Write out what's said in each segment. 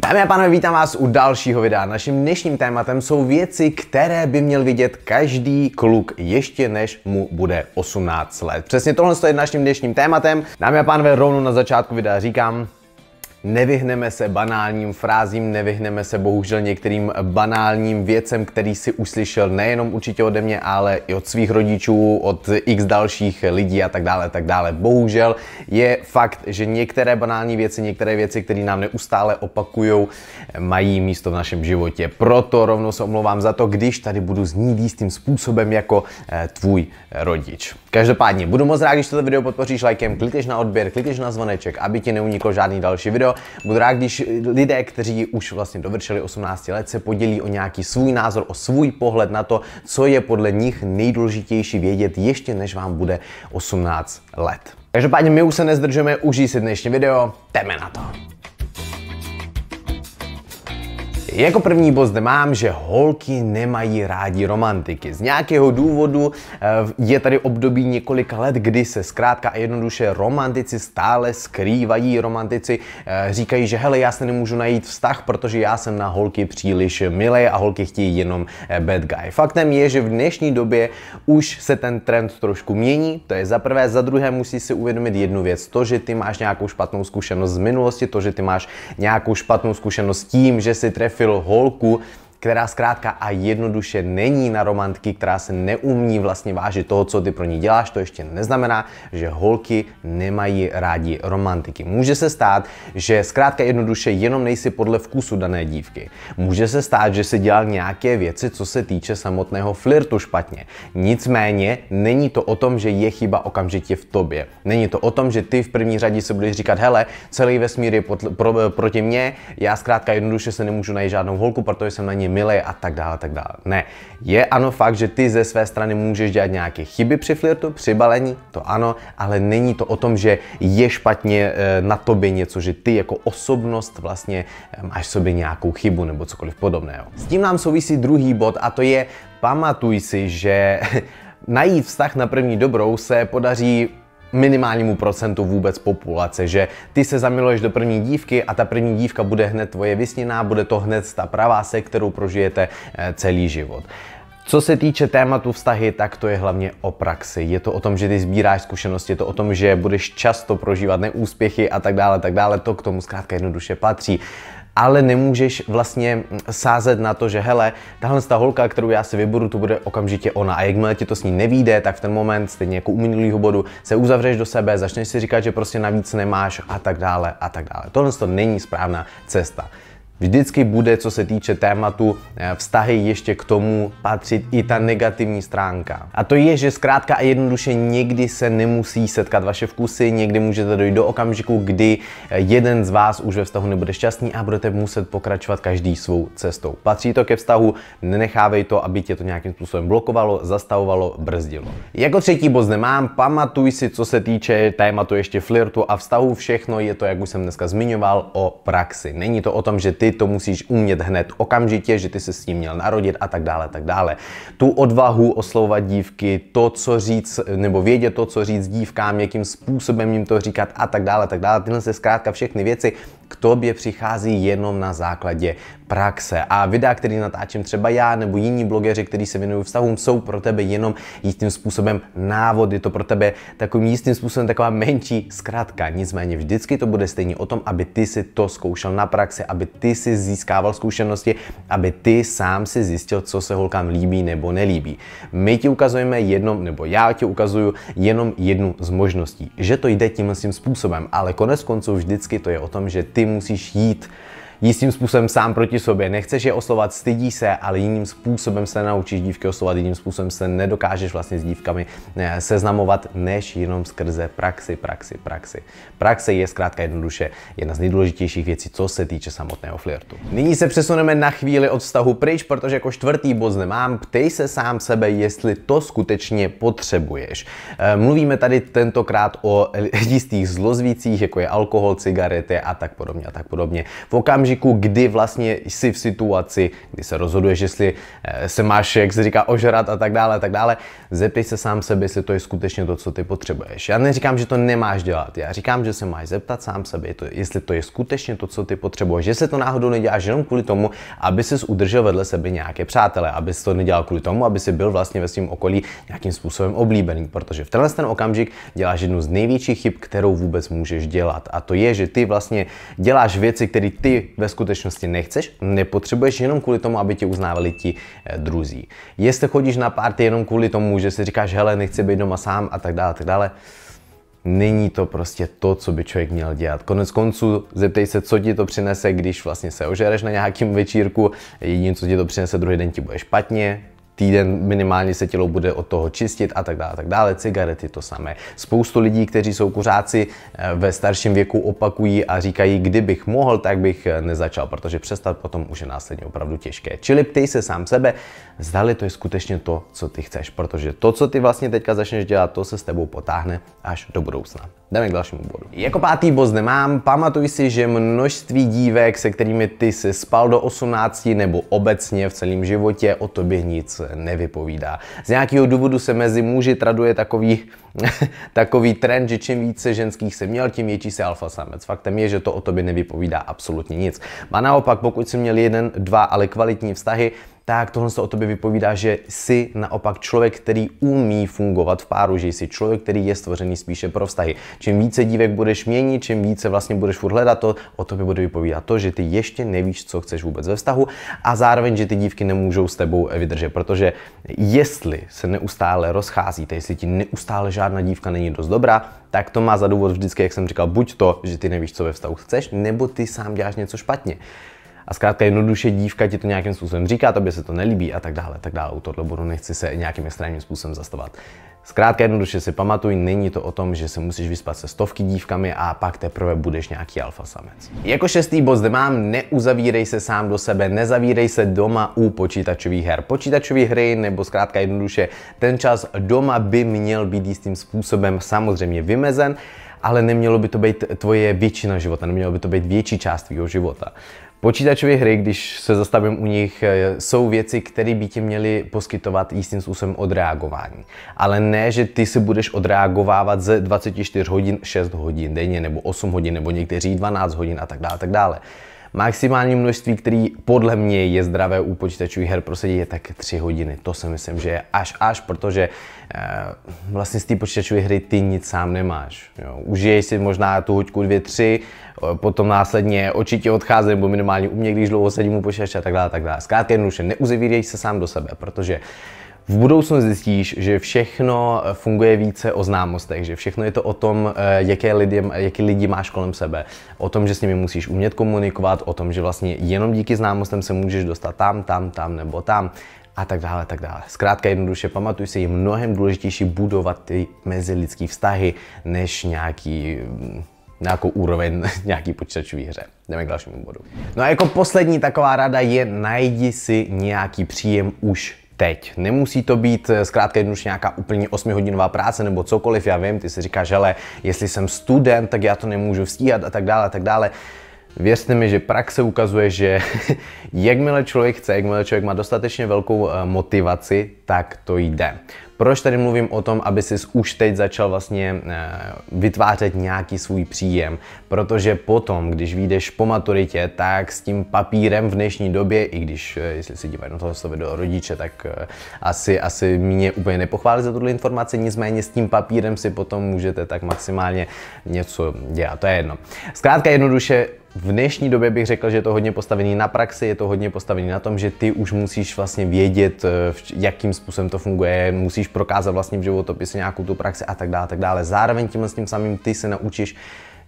Dámy a pánové, vítám vás u dalšího videa. Naším dnešním tématem jsou věci, které by měl vidět každý kluk ještě než mu bude 18 let. Přesně tohle je naším dnešním tématem. Dámy a pánové, rovnou na začátku videa říkám, Nevyhneme se banálním frázím, nevyhneme se bohužel některým banálním věcem, který si uslyšel nejenom určitě ode mě, ale i od svých rodičů, od x dalších lidí a tak dále, tak dále. Bohužel je fakt, že některé banální věci, některé věci, které nám neustále opakují, mají místo v našem životě. Proto rovnou se omlouvám za to, když tady budu znít jistým způsobem jako eh, tvůj rodič. Každopádně budu moc rád, když toto video podpoříš lajkem, klikneš na odběr, klikneš na zvoneček, aby ti neuniklo žádný další video Budu rád, když lidé, kteří už vlastně dovršili 18 let, se podělí o nějaký svůj názor, o svůj pohled na to, co je podle nich nejdůležitější vědět ještě než vám bude 18 let. Každopádně my už se nezdržujeme, užij si dnešní video, jdeme na to. Jako první bod zde mám, že holky nemají rádi romantiky. Z nějakého důvodu eh, je tady období několika let, kdy se zkrátka a jednoduše romantici stále skrývají. Romantici eh, říkají, že hele, já se nemůžu najít vztah, protože já jsem na holky příliš milé a holky chtějí jenom eh, bad guy. Faktem je, že v dnešní době už se ten trend trošku mění. To je za prvé, za druhé musí si uvědomit jednu věc. To, že ty máš nějakou špatnou zkušenost z minulosti, to, že ty máš nějakou špatnou zkušenost s tím, že si trefil pelo Roku která zkrátka a jednoduše není na romantky, která se neumí vlastně vážit toho, co ty pro ní děláš, to ještě neznamená, že holky nemají rádi romantiky. Může se stát, že zkrátka jednoduše jenom nejsi podle vkusu dané dívky. Může se stát, že si dělal nějaké věci, co se týče samotného flirtu špatně. Nicméně není to o tom, že je chyba okamžitě v tobě. Není to o tom, že ty v první řadě si budeš říkat, hele, celý vesmír je potl- pro- proti mně, já zkrátka jednoduše se nemůžu najít žádnou holku, protože jsem na ní není milý a tak dále, tak dále. Ne, je ano fakt, že ty ze své strany můžeš dělat nějaké chyby při flirtu, při balení, to ano, ale není to o tom, že je špatně eh, na tobě něco, že ty jako osobnost vlastně eh, máš v sobě nějakou chybu nebo cokoliv podobného. S tím nám souvisí druhý bod a to je pamatuj si, že najít vztah na první dobrou se podaří minimálnímu procentu vůbec populace, že ty se zamiluješ do první dívky a ta první dívka bude hned tvoje vysněná, bude to hned ta pravá, se kterou prožijete eh, celý život. Co se týče tématu vztahy, tak to je hlavně o praxi. Je to o tom, že ty sbíráš zkušenosti, je to o tom, že budeš často prožívat neúspěchy a tak dále, tak dále. To k tomu zkrátka jednoduše patří ale nemůžeš vlastně sázet na to, že hele, tahle ta holka, kterou já si vyberu, to bude okamžitě ona. A jakmile ti to s ní nevíde, tak v ten moment, stejně jako u minulého bodu, se uzavřeš do sebe, začneš si říkat, že prostě navíc nemáš a tak dále a tak dále. Tohle to není správná cesta. Vždycky bude, co se týče tématu eh, vztahy, ještě k tomu patřit i ta negativní stránka. A to je, že zkrátka a jednoduše někdy se nemusí setkat vaše vkusy, někdy můžete dojít do okamžiku, kdy eh, jeden z vás už ve vztahu nebude šťastný a budete muset pokračovat každý svou cestou. Patří to ke vztahu, nenechávej to, aby tě to nějakým způsobem blokovalo, zastavovalo, brzdilo. Jako třetí bod nemám, pamatuj si, co se týče tématu ještě flirtu a vztahu, všechno je to, jak už jsem dneska zmiňoval, o praxi. Není to o tom, že ty ty to musíš umět hned okamžitě, že ty se s tím měl narodit a tak dále, tak dále. Tu odvahu oslovovat dívky, to, co říct, nebo vědět to, co říct dívkám, jakým způsobem jim to říkat a tak dále, tak dále. Tyhle se zkrátka všechny věci k tobě přichází jenom na základě praxe. A videa, které natáčím třeba já nebo jiní blogeři, kteří se věnují vztahům, jsou pro tebe jenom jistým způsobem návody, to pro tebe takovým jistým způsobem taková menší zkratka. Nicméně vždycky to bude stejně o tom, aby ty si to zkoušel na praxi, aby ty si získával zkušenosti, aby ty sám si zjistil, co se holkám líbí nebo nelíbí. My ti ukazujeme jenom, nebo já ti ukazuju jenom jednu z možností, že to jde tímhle tím způsobem, ale konec konců vždycky to je o tom, že temos isto jistým způsobem sám proti sobě. Nechceš je oslovat, stydí se, ale jiným způsobem se naučíš dívky oslovat, jiným způsobem se nedokážeš vlastně s dívkami eh, seznamovat, než jenom skrze praxi, praxi, praxi. Praxe je zkrátka jednoduše jedna z nejdůležitějších věcí, co se týče samotného flirtu. Nyní se přesuneme na chvíli od vztahu pryč, protože jako čtvrtý bod nemám, ptej se sám sebe, jestli to skutečně potřebuješ. Eh, mluvíme tady tentokrát o jistých zlozvících, jako je alkohol, cigarety a tak podobně a tak podobně. V okamžiku okamžiku, kdy vlastně jsi v situaci, kdy se rozhoduješ, jestli eh, se máš, jak se říká, ožrat a tak dále, a tak dále, zeptej se sám sebe, jestli to je skutečně to, co ty potřebuješ. Já neříkám, že to nemáš dělat, já říkám, že se máš zeptat sám sebe, jestli to je skutečně to, co ty potřebuješ, že se to náhodou neděláš jenom kvůli tomu, aby ses udržel vedle sebe nějaké přátele, aby to nedělal kvůli tomu, aby si byl vlastně ve svém okolí nějakým způsobem oblíbený, protože v tenhle ten okamžik děláš jednu z největších chyb, kterou vůbec můžeš dělat. A to je, že ty vlastně děláš věci, které ty ve skutečnosti nechceš, nepotřebuješ jenom kvůli tomu, aby tě uznávali ti eh, druzí. Jestli chodíš na party jenom kvůli tomu, že si říkáš, hele, nechci být doma sám a tak dále, a tak dále, není to prostě to, co by člověk měl dělat. Konec konců, zeptej se, co ti to přinese, když vlastně se ožereš na nějakým večírku, jediné, co ti to přinese, druhý den ti bude špatně, týden minimálně se tělo bude od toho čistit a tak dále, tak dále. Cigarety to samé. Spoustu lidí, kteří jsou kuřáci eh, ve starším věku opakují a říkají, kdybych mohl, tak bych eh, nezačal, protože přestat potom už je následně opravdu těžké. Čili ptej se sám sebe, zdali to je skutečně to, co ty chceš, protože to, co ty vlastně teďka začneš dělat, to se s tebou potáhne až do budoucna. Jdeme k dalšímu bodu. Jako pátý bod nemám, pamatuj si, že množství dívek, se kterými ty se spal do 18 nebo obecně v celém životě, o tobě nic nevypovídá. Z nějakého důvodu se mezi muži traduje takový, takový trend, že čím více ženských se měl, tím větší se alfa samec. Faktem je, že to o tobě nevypovídá absolutně nic. A naopak, pokud jsi měl jeden, dva, ale kvalitní vztahy, tak tohle se o tobě vypovídá, že jsi naopak člověk, který umí fungovat v páru, že jsi člověk, který je stvořený spíše pro vztahy. Čím více dívek budeš měnit, čím více vlastně budeš furt hledat, to o tobě bude vypovídat to, že ty ještě nevíš, co chceš vůbec ve vztahu a zároveň, že ty dívky nemůžou s tebou vydržet, protože jestli se neustále rozcházíte, jestli ti neustále žádná dívka není dost dobrá, tak to má za důvod vždycky, jak jsem říkal, buď to, že ty nevíš, co ve vztahu chceš, nebo ty sám děláš něco špatně a zkrátka jednoduše dívka ti to nějakým způsobem říká, tobě se to nelíbí a tak dále, tak dále. U tohle bodu nechci se nějakým extrémním způsobem zastavovat. Zkrátka jednoduše si pamatuj, není to o tom, že se musíš vyspat se stovky dívkami a pak teprve budeš nějaký alfa samec. Jako šestý bod zde mám, neuzavírej se sám do sebe, nezavírej se doma u počítačových her. Počítačové hry nebo zkrátka jednoduše ten čas doma by měl být jistým způsobem samozřejmě vymezen, ale nemělo by to být tvoje většina života, nemělo by to být větší část tvého života. Počítačové hry, když se zastavím u nich, eh, jsou věci, které by ti měly poskytovat jistým způsobem odreagování. Ale ne, že ty si budeš odreagovávat ze 24 hodin 6 hodin denně, nebo 8 hodin, nebo někteří 12 hodin a tak dále, tak dále. Maximální množství, který podle mě je zdravé u počítačových her prosadit, je tak 3 hodiny. To si myslím, že je až až, protože e, vlastně z té počítačové hry ty nic sám nemáš. Jo. Užiješ si možná tu hoďku 2, 3, eh, potom následně oči odcházím, nebo minimálně u mě, když dlouho sedím u počítače a tak dále, tak dále. Zkrátka jednoduše neuzavírej se sám do sebe, protože v budoucnu zjistíš, že všechno eh, funguje více o známostech, že všechno je to o tom, eh, jaké lidi, jaký lidi máš kolem sebe, o tom, že s nimi musíš umět komunikovat, o tom, že vlastně jenom díky známostem se můžeš dostat tam, tam, tam nebo tam a tak dále, tak dále. Zkrátka jednoduše pamatuj si, je mnohem důležitější budovat ty mezilidský vztahy, než nějaký mm, nějakou úroveň nějaký počítačový hře. Jdeme k dalšímu bodu. No a jako poslední taková rada je najdi si nějaký příjem už teď. Nemusí to být eh, zkrátka jednoduše nějaká úplně 8-hodinová práce nebo cokoliv, já vím, ty si říkáš, ale jestli jsem student, tak já to nemůžu stíhat a tak dále, a tak dále. Věřte mi, že praxe ukazuje, že jakmile člověk chce, jakmile člověk má dostatečně velkou eh, motivaci, tak to jde. Proč tady mluvím o tom, aby si už teď začal vlastně eh, vytvářet nějaký svůj příjem? Protože potom, když vyjdeš po maturitě, tak s tím papírem v dnešní době, i když, eh, jestli si dívají na toho slovy do rodiče, tak asi, asi mě úplně nepochválí za tuto informaci, nicméně s tím papírem si potom můžete tak maximálně něco dělat, to je jedno. Zkrátka jednoduše, v dnešní době bych řekl, že je to hodně postavený na praxi, je to hodně postavený na tom, že ty už musíš vlastně vědět, eh, jakým způsobem to funguje, musíš prokázat vlastně v životopise nějakou tu praxi a tak dále, tak dále. Zároveň tím s tím samým ty se naučíš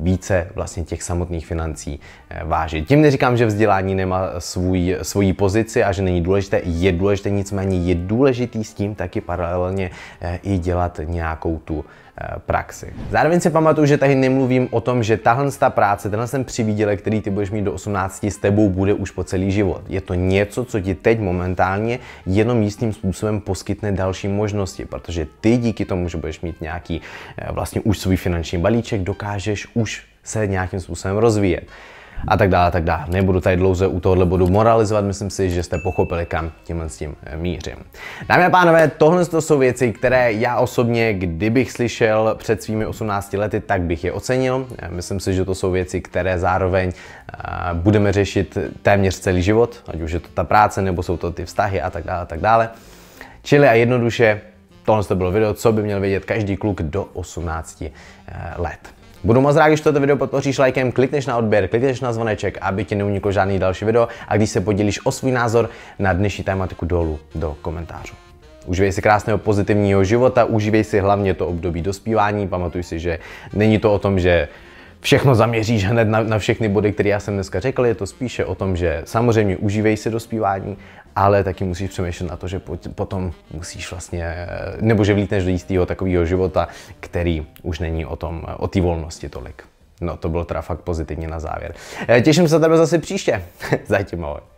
více vlastně těch samotných financí eh, vážit. Tím neříkám, že vzdělání nemá svůj, svoji pozici a že není důležité, je důležité, nicméně je důležitý s tím taky paralelně eh, i dělat nějakou tu Eh, praxi. Zároveň si pamatuju, že tady nemluvím o tom, že tahle ta práce, tenhle ten přivídělek, který ty budeš mít do 18 s tebou, bude už po celý život. Je to něco, co ti teď momentálně jenom jistým způsobem poskytne další možnosti, protože ty díky tomu, že budeš mít nějaký eh, vlastně už svůj finanční balíček, dokážeš už se nějakým způsobem rozvíjet a tak dále, a tak dále. Nebudu tady dlouze u tohohle bodu moralizovat, myslím si, že jste pochopili, kam tímhle s tím eh, mířím. Dámy a pánové, tohle to jsou věci, které já osobně, kdybych slyšel před svými 18 lety, tak bych je ocenil. Eh, myslím si, že to jsou věci, které zároveň eh, budeme řešit téměř celý život, ať už je to ta práce, nebo jsou to ty vztahy a tak dále, a tak dále. Čili a jednoduše, tohle to bylo video, co by měl vědět každý kluk do 18 let. Budu moc rád, když toto video podpoříš lajkem, klikneš na odběr, klikneš na zvoneček, aby ti neuniklo žádný další video a když se podělíš o svůj názor na dnešní tématiku dolů do komentářů. Užívej si krásného pozitivního života, užívej si hlavně to období dospívání, pamatuj si, že není to o tom, že všechno zaměříš hned na, na všechny body, které já jsem dneska řekl. Je to spíše o tom, že samozřejmě užívej si dospívání, ale taky musíš přemýšlet na to, že potom musíš vlastně, nebo že vlítneš do jistého takového života, který už není o tom, o té volnosti tolik. No to bylo teda fakt pozitivně na závěr. Eh, těším se na tebe zase příště. Zatím ahoj.